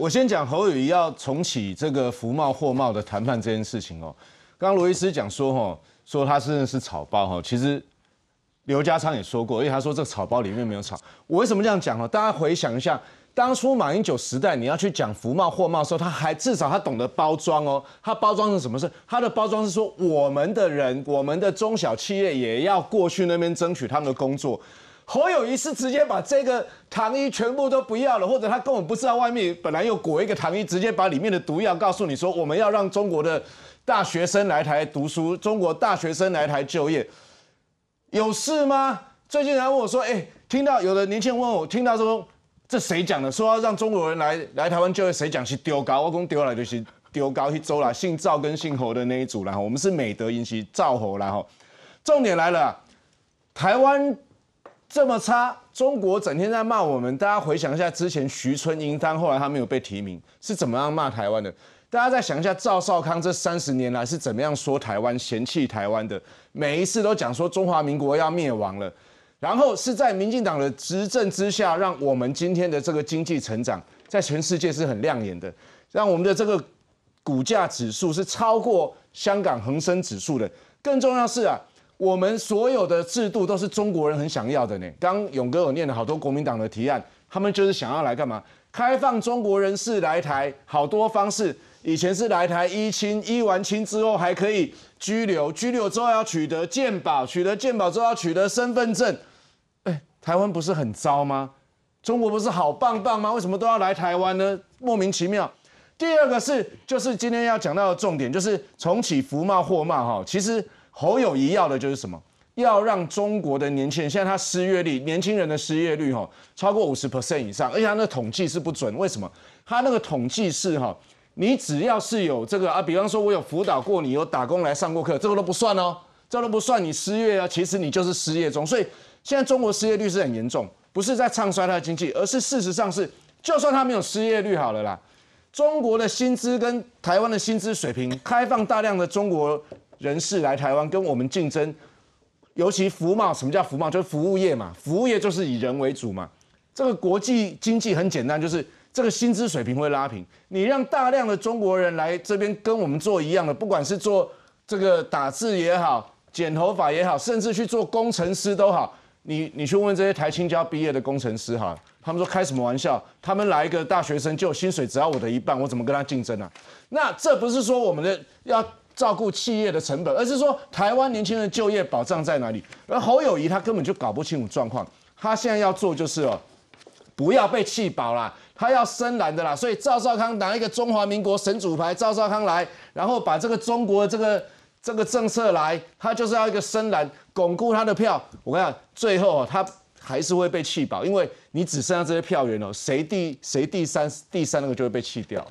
我先讲侯宇要重启这个福茂货贸的谈判这件事情哦。刚刚罗伊斯讲说哈，说他真的是草包哈。其实刘家昌也说过，因为他说这个草包里面没有草。我为什么这样讲哦？大家回想一下，当初马英九时代，你要去讲福茂货贸的时候，他还至少他懂得包装哦。他包装成什么事？他的包装是说我们的人，我们的中小企业也要过去那边争取他们的工作。侯有一是直接把这个糖衣全部都不要了，或者他根本不知道外面，本来又裹一个糖衣，直接把里面的毒药告诉你说：“我们要让中国的大学生来台读书，中国大学生来台就业，有事吗？”最近还问我说：“哎，听到有的年轻问我，听到说这谁讲的？说要让中国人来来台湾就业，谁讲？是丢高我讲丢了就是丢高去周了，姓赵跟姓侯的那一组然哈。我们是美德引起赵侯然哈。重点来了，台湾。”这么差，中国整天在骂我们。大家回想一下，之前徐春英当，后来他没有被提名，是怎么样骂台湾的？大家再想一下，赵少康这三十年来是怎么样说台湾、嫌弃台湾的？每一次都讲说中华民国要灭亡了，然后是在民进党的执政之下，让我们今天的这个经济成长在全世界是很亮眼的，让我们的这个股价指数是超过香港恒生指数的。更重要是啊。我们所有的制度都是中国人很想要的呢。刚勇哥有念了好多国民党的提案，他们就是想要来干嘛？开放中国人士来台，好多方式。以前是来台依亲，依完亲之后还可以拘留，拘留之后要取得鉴保，取得鉴保之后要取得身份证。哎，台湾不是很糟吗？中国不是好棒棒吗？为什么都要来台湾呢？莫名其妙。第二个是，就是今天要讲到的重点，就是重启福骂货贸哈。其实。侯友谊要的就是什么？要让中国的年轻人现在他失业率，年轻人的失业率哈超过五十 percent 以上，而且他那统计是不准。为什么？他那个统计是哈，你只要是有这个啊，比方说我有辅导过你，有打工来上过课，这个都不算哦，这都不算你失业啊。其实你就是失业中。所以现在中国失业率是很严重，不是在唱衰他的经济，而是事实上是，就算他没有失业率好了啦，中国的薪资跟台湾的薪资水平，开放大量的中国。人士来台湾跟我们竞争，尤其服贸，什么叫服贸？就是服务业嘛，服务业就是以人为主嘛。这个国际经济很简单，就是这个薪资水平会拉平。你让大量的中国人来这边跟我们做一样的，不管是做这个打字也好，剪头发也好，甚至去做工程师都好。你你去问这些台青交毕业的工程师哈，他们说开什么玩笑？他们来一个大学生就薪水只要我的一半，我怎么跟他竞争啊？那这不是说我们的要？照顾企业的成本，而是说台湾年轻人就业保障在哪里？而侯友谊他根本就搞不清楚状况，他现在要做就是哦，不要被气饱啦，他要深蓝的啦。所以赵少康拿一个中华民国神主牌，赵少康来，然后把这个中国这个这个政策来，他就是要一个深蓝巩固他的票。我跟你讲，最后他还是会被气饱，因为你只剩下这些票源了，谁第谁第三第三那个就会被气掉。